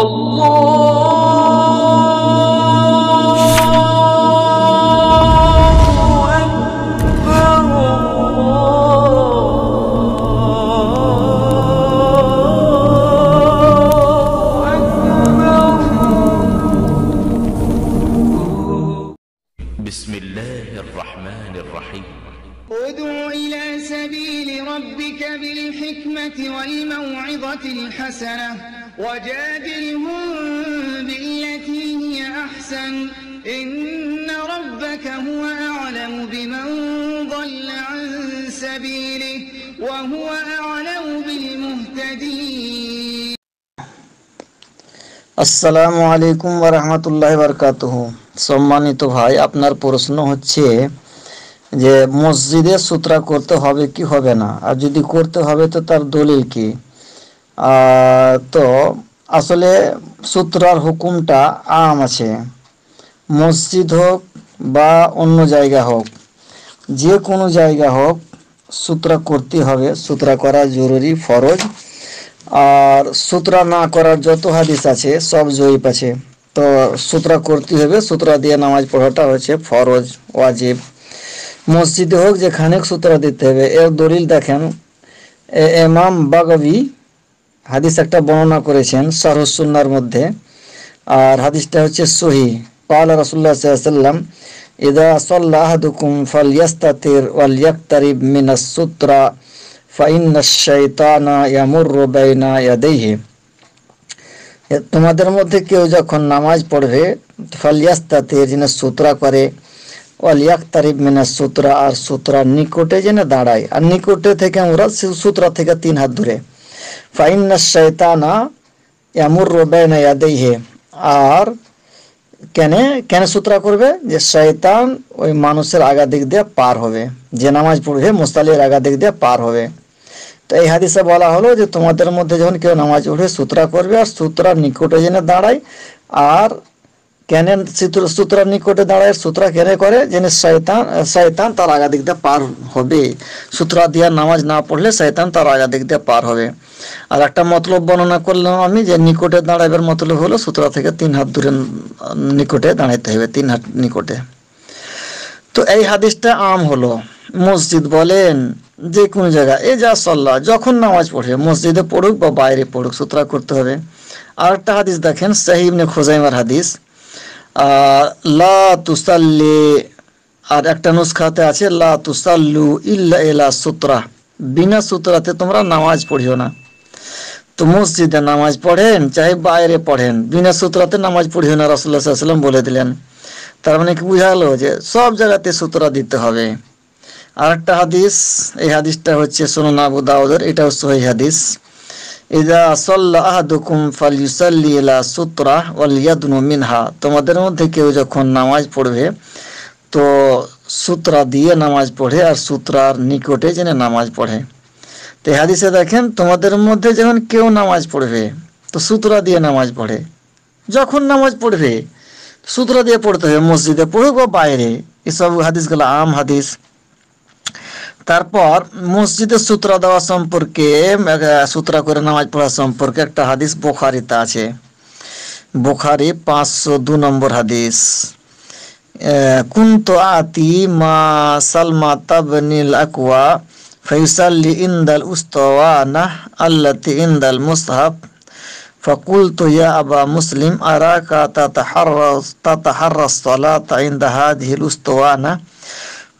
بسم الله الرحمن الرحيم ادع إلى سبيل ربك بالحكمة والموعظة الحسنة وجادلهم بالتي هي أحسن إن ربك هو أعلم بمن ضل عن سبيله وهو أعلم بالمهتدين আসসালামু আলাইকুম ওরহামতুল্লাহ বরকাতহ সম্মানিত ভাই আপনার প্রশ্ন হচ্ছে যে মসজিদে সূত্রা করতে হবে কি হবে না আর যদি করতে হবে তো তার দলিল কি তো আসলে সূত্রার হুকুমটা আম আছে মসজিদ হোক বা অন্য জায়গা হোক যে কোনো জায়গা হোক সূত্রা করতে হবে সূত্রা করা জরুরি ফরজ আর সূত্রা না করার যত হাদিস আছে সব জয়ীপ আছে তো সূত্রা করতে হবে সূত্রা দিয়ে নামাজ পড়াটা হচ্ছে ফরজ ওয়াজিব মসজিদে হোক যেখানে সূত্রা দিতে হবে এর দলিল দেখেন এমাম বাগবি হাদিস একটা বর্ণনা করেছেন সরহসুন্নার মধ্যে আর হাদিসটা হচ্ছে সহি পাল রসুল্লাহ সাল্লাম ইদা সল্লাহাদুকুম ফালিয়াস্তাতির ওয়াল ইয়াক্তারিব মিনাস সুত্রা ফাইন্না শাইতানা ইয়ামুরু বাইনা ইয়াদাইহি তোমাদের মধ্যে কেউ যখন নামাজ পড়বে ফালিয়াস্তাতে যেন সুতরা করে অলিয়াক তারিফ মিনা সুতরা আর সুতরার নিকটে যেন দাঁড়ায় আর নিকটে থেকে আমরা সুতরা থেকে তিন হাত ধরে ফাইন্না শৈতানা এমুর রোবেন ইয়াদেহে আর কেনে কেন সূত্রা করবে যে শয়তান ওই মানুষের আগা দিক দিয়ে পার হবে যে নামাজ পড়বে মোস্তালির আগা দিক দিয়ে পার হবে তো এই হাদিসে বলা হলো যে তোমাদের মধ্যে যখন কেউ নামাজ পড়বে সূত্রা করবে আর সূত্রার নিকটে জেনে দাঁড়ায় আর কেন সূত্রার নিকটে দাঁড়ায় সূত্রা কেনে করে যেন শয়তান শয়তান তার আগা দিক দিয়ে পার হবে সূত্রা দিয়া নামাজ না পড়লে শয়তান তার আগা দিক দিয়ে পার হবে আর একটা মতলব বর্ণনা করলাম আমি যে নিকটে দাঁড়াইবার মতলব হলো সূত্রা থেকে তিন হাত দূরে নিকটে দাঁড়াইতে হবে তিন হাত নিকটে তো এই হাদিসটা আম হলো মসজিদ বলেন যে কোন জায়গায় এ যা সল্লাহ যখন নামাজ পড়বে মসজিদে পড়ুক বা বাইরে পড়ুক সূত্রা করতে হবে আর একটা হাদিস দেখেন সাহিবনে খোজাইমার হাদিস লা তুসাল্লি আর একটা নুসখাতে আছে লা তুসাল্লু ইল্লা এলা সুতরা বিনা সুতরাতে তোমরা নামাজ পড়িও না তো মসজিদে নামাজ পড়েন চাই বাইরে পড়েন বিনা সুতরাতে নামাজ পড়িও না রাসুল্লাহ সাল্লাম বলে দিলেন তার মানে কি বুঝালো যে সব জায়গাতে সুতরা দিতে হবে আর একটা হাদিস এই হাদিসটা হচ্ছে সোনা আবু দাউদের এটাও সহি হাদিস ইজা সল্লা আহাদুকুম ফালিউসাল্লি ইলা সুতরা ওয়ালিয়াদনু মিনহা তোমাদের মধ্যে কেউ যখন নামাজ পড়বে তো সূত্রা দিয়ে নামাজ পড়ে আর সূত্রার নিকটে জেনে নামাজ পড়ে তো হাদিসে দেখেন তোমাদের মধ্যে যখন কেউ নামাজ পড়বে তো সূত্রা দিয়ে নামাজ পড়ে যখন নামাজ পড়বে সূত্রা দিয়ে পড়তে হবে মসজিদে পড়ুক বা বাইরে এসব হাদিসগুলো আম হাদিস তারপর মসজিদের সূত্র দেওয়া সম্পর্কে সূত্র করে নামাজ পড়া সম্পর্কে একটা হাদিস বোখারিতে আছে বোখারি পাঁচশো দু নম্বর হাদিস কুন্ত আতি মা সালমা তাবনিল আকুয়া ফৈসাল্লি ইন্দাল উস্তওয়ানা আল্লাতি ইন্দাল মুসহাব فقلت يا أبا مسلم أراك تتحرى الصلاة عند هذه الأسطوانة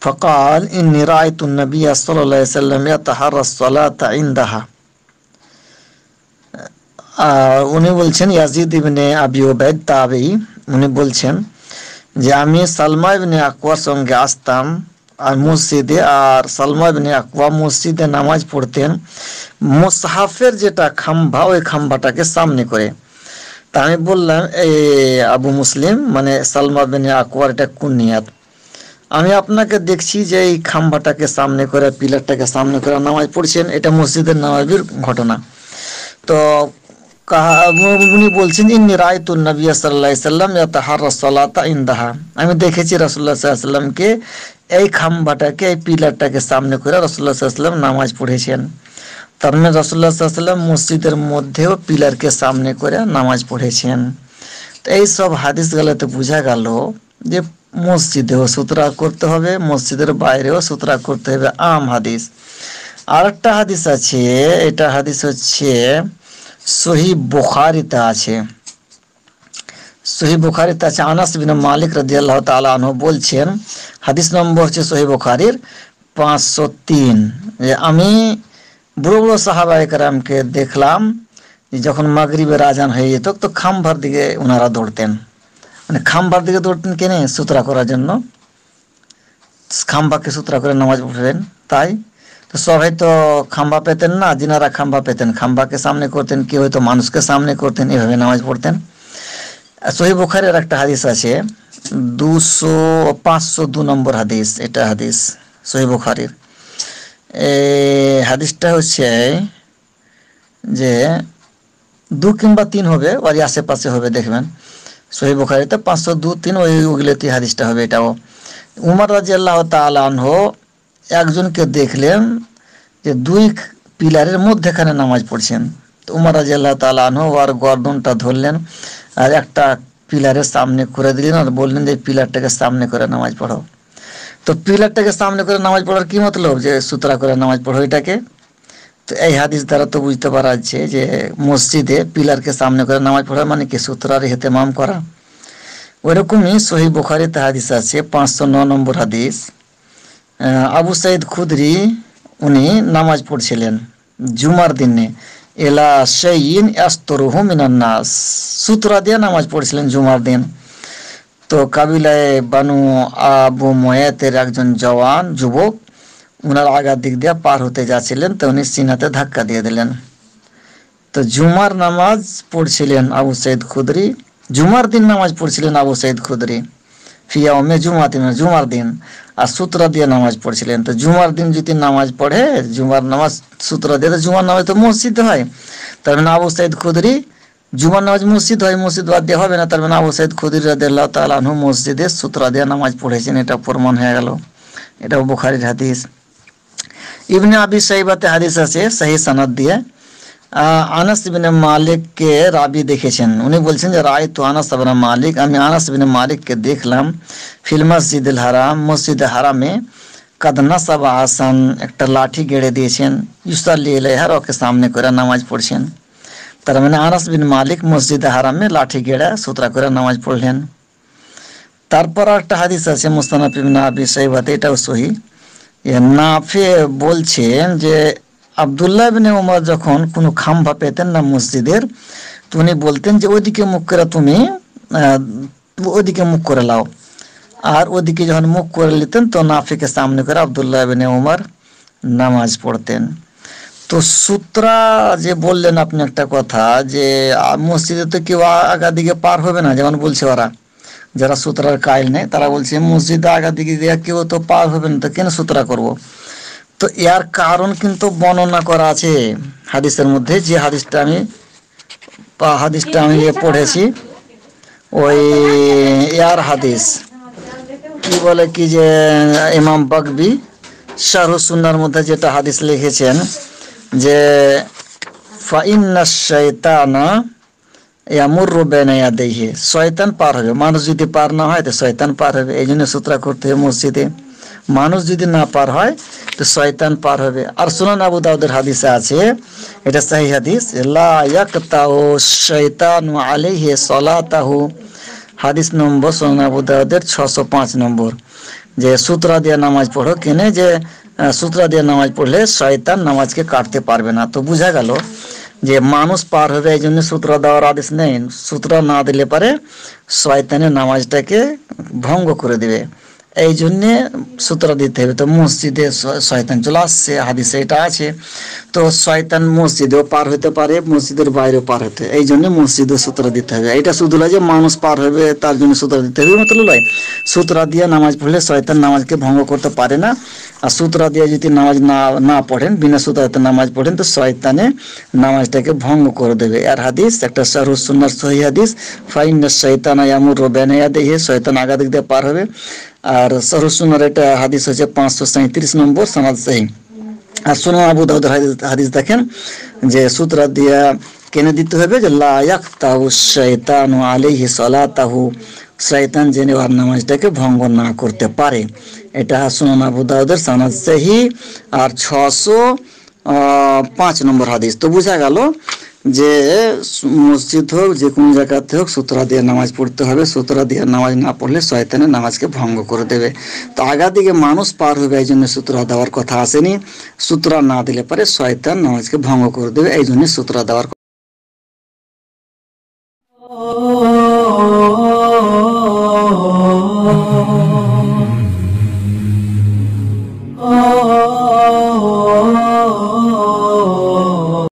فقال إني رأيت النبي صلى الله عليه وسلم يتحرى الصلاة عندها উনি বলছেন ইয়াজিদ ইবনে আবি ওবেদ তাবি উনি বলছেন যে আমি সালমা ইবনে আকুয়ার সঙ্গে আসতাম আর মসজিদে আর সালমা ইবনে আকুয়া মসজিদে নামাজ পড়তেন মোসাহাফের যেটা খাম্বা ওই খাম্বাটাকে সামনে করে তা আমি বললাম এ আবু মুসলিম মানে সালমা বিন আকুয়ার এটা কুনিয়াত আমি আপনাকে দেখছি যে এই খাম্বাটাকে সামনে করে পিলারটাকে সামনে করে নামাজ পড়ছেন এটা মসজিদের নামাজের ঘটনা তো উনি বলছেন ইন্নি রায়তুল নবী সাল্লাহ সাল্লাম ইয়াতাহার সলাতা ইন্দাহা আমি দেখেছি রসুল্লাহ সাল্লামকে এই খাম্বাটাকে এই পিলারটাকে সামনে করে রসুল্লাহ সাল্লাম নামাজ পড়েছেন তার মানে রসুল্লাহ সাল্লাম মসজিদের মধ্যেও পিলারকে সামনে করে নামাজ পড়েছেন তো এই সব হাদিস গেলাতে বোঝা গেল যে মসজিদেও সুতরা করতে হবে মসজিদের বাইরেও সুতরা করতে হবে আম হাদিস আরেকটা হাদিস আছে এটা হাদিস হচ্ছে সহি বুখারিতে আছে সহি বুখারিতে আছে আনাস বিন মালিক রাদিয়াল্লাহু তাআলা আনহু বলছেন হাদিস নম্বর হচ্ছে সহি বুখারির পাঁচশো তিন যে আমি বুড়ো বুড়ো সাহাবা একরামকে দেখলাম যখন মাগরিবের রাজান হয়ে যেত তো খাম্ভার দিকে ওনারা দৌড়তেন মানে খাম্বার দিকে দৌড়তেন কেনে সুতরা করার জন্য খাম্বাকে সুতরা করে নামাজ পড়লেন তাই তো সব হয়তো খাম্বা পেতেন না জিনারা খাম্বা পেতেন খাম্বাকে সামনে করতেন কেউ হয়তো মানুষকে সামনে করতেন এভাবে নামাজ পড়তেন সহি বুখারের একটা হাদিস আছে দুশো পাঁচশো দু নম্বর হাদিস এটা হাদিস সহি বুখারির হাদিসটা হচ্ছে যে দু কিংবা তিন হবে ওরই আশেপাশে হবে দেখবেন সহি বুখারিতে পাঁচশো দু তিন ওই ওগুলোতে হাদিসটা হবে এটাও উমার রাজি আল্লাহ তালহ একজনকে দেখলেন যে দুই পিলারের মধ্যেখানে নামাজ পড়ছেন তো উমার রাজি আল্লাহ তালহ আর গর্দনটা ধরলেন আর একটা পিলারের সামনে করে দিলেন আর বললেন যে পিলারটাকে সামনে করে নামাজ পড়ো তো পিলারটাকে সামনে করে নামাজ পড়ার কি মতলব যে সুতরা করে নামাজ পড়ো এটাকে তো এই হাদিস দ্বারা তো বুঝতে পারা যাচ্ছে যে মসজিদে পিলারকে সামনে করে নামাজ পড়া মানে কি সুতরার হেতেমাম করা ওইরকমই সহি বুখারিতে হাদিস আছে পাঁচশো ন নম্বর হাদিস আবু সাইদ খুদরি উনি নামাজ পড়ছিলেন জুমার দিনে এলা সেইন আস্তরহু মিনান্নাস সুতরা দিয়ে নামাজ পড়ছিলেন জুমার দিন তো কাবিলায় বানু আবু ময়াতের একজন জওয়ান যুবক ওনার আগার দিক দিয়ে পার হতে যাচ্ছিলেন তো উনি সিনাতে ধাক্কা দিয়ে দিলেন তো জুমার নামাজ পড়ছিলেন আবু সৈদ খুদরি জুমার দিন নামাজ পড়ছিলেন আবু সৈদ খুদরি ফিয়া ওমে জুমা দিন জুমার দিন আর সূত্রা দিয়ে নামাজ পড়ছিলেন তো জুমার দিন যদি নামাজ পড়ে জুমার নামাজ সূত্রা দিয়ে তো জুমার নামাজ তো মসজিদ হয় তার মানে আবু সৈদ খুদরি জুমার নামাজ মসজিদ হয় মসজিদ বাদ দিয়ে হবে না তার মানে আবু সৈদ খুদির রাদিল্লাহ তালু মসজিদে সূত্রা দিয়ে নামাজ পড়েছেন এটা প্রমাণ হয়ে গেল এটাও বুখারির হাদিস इबन अभी सईब हदीस से सही सनद दिए अनस बिन मालिक के रबी देखे उन्नी बोल राय तो अनस बिन मालिक हमें अनस बिन मालिक के देखल फिल मस्जिद हराम मस्जिद हराम में कदना सब आसन एक लाठी गेड़े दिए जुस्ता लिए हर ओके सामने कर नमाज पढ़ तर मैंने अनस बिन मालिक मस्जिद हराम में लाठी गेड़े सूत्रा कर नमाज पढ़ल तरपर एक हदीस आ मुस्तनाफिन अभी सईब हत सही নাফে বলছেন যে আবদুল্লাহ বিন উমর যখন কোনো খাম্বা পেতেন না মসজিদের তো উনি বলতেন যে ওইদিকে মুখ করে তুমি ওইদিকে মুখ করে লাও আর ওদিকে যখন মুখ করে নিতেন তো নাফিকে সামনে করে আবদুল্লাহ বিন উমর নামাজ পড়তেন তো সূত্রা যে বললেন আপনি একটা কথা যে মসজিদে তো কেউ আগা দিকে পার হবে না যেমন বলছে ওরা যারা সুতরার কাজ নেই তারা বলছে মসজিদে আগা দিকে দিয়ে কেউ তো পার হবে না তো কেন সুতরা করব। তো এর কারণ কিন্তু বর্ণনা করা আছে হাদিসের মধ্যে যে হাদিসটা আমি হাদিসটা আমি পড়েছি ওই এয়ার হাদিস কি বলে কি যে ইমাম বাকবি শাহরুসুন্নার মধ্যে যেটা হাদিস লিখেছেন যে ফাইন্না শৈতানা ইয়ামুর বেনাইয়া দেহে শয়তান পার হবে মানুষ যদি পার না হয় তো শয়তান পার হবে এই জন্য সুতরা করতে হবে মসজিদে মানুষ যদি না পার হয় তো শয়তান পার হবে আর সুনান আবু দাউদের হাদিসে আছে এটা সাহি হাদিস শৈতান আলিহে সলাতাহু হাদিস নম্বর সুনান আবু দাউদের ছশো পাঁচ নম্বর যে সুতরা দিয়ে নামাজ পড়ো কেনে যে সুতরা দিয়ে নামাজ পড়লে শয়তান নামাজকে কাটতে পারবে না তো বোঝা গেল যে মানুষ পার হবে এই জন্য সুতরা দেওয়ার আদেশ নেই সুতরা না দিলে পারে শয়তানের নামাজটাকে ভঙ্গ করে দেবে এই জন্যে সুতরা দিতে হবে তো মসজিদে শয়তান চলে আসছে হাদিসে এটা আছে তো শয়তান মসজিদেও পার হতে পারে মসজিদের বাইরেও পার হতে এই জন্য মসজিদে সুতরা দিতে হবে এটা শুধু নয় যে মানুষ পার হবে তার জন্য সুতরা দিতে হবে মতলব নয় সুতরা দিয়ে নামাজ পড়লে শয়তান নামাজকে ভঙ্গ করতে পারে না আর সুতরা দিয়ে যদি নামাজ না না পড়েন বিনা সুতরাতে নামাজ পড়েন তো শয়তানে নামাজটাকে ভঙ্গ করে দেবে আর হাদিস একটা সুন্নার সহি হাদিস ফাইন শৈতান ইয়ামুর রোবেন দেহে শৈতান আগাদিক দিয়ে পার হবে আর সুন্নার এটা হাদিস হচ্ছে পাঁচশো সাঁত্রিশ নম্বর সনাদ সাহি আর সোনা আবু দাউদ হাদিস দেখেন যে সুতরা দিয়া কেনে দিতে হবে যে লায়াক তাহু শৈতান আলিহি সলা তাহু শৈতান যেন আর নামাজটাকে ভঙ্গ না করতে পারে এটা সুনান আবু দাউদের সানাদ সাহি আর ছশো পাঁচ নম্বর হাদিস তো বোঝা গেল যে মসজিদ হোক যে কোনো জায়গাতে হোক সুতরা দিয়ে নামাজ পড়তে হবে সুতরা দিয়ে নামাজ না পড়লে শয়তানে নামাজকে ভঙ্গ করে দেবে তো আগা দিকে মানুষ পার হবে এই জন্য সুতরা দেওয়ার কথা আসেনি সুতরা না দিলে পরে শয়তান নামাজকে ভঙ্গ করে দেবে এই জন্য সুতরা দেওয়ার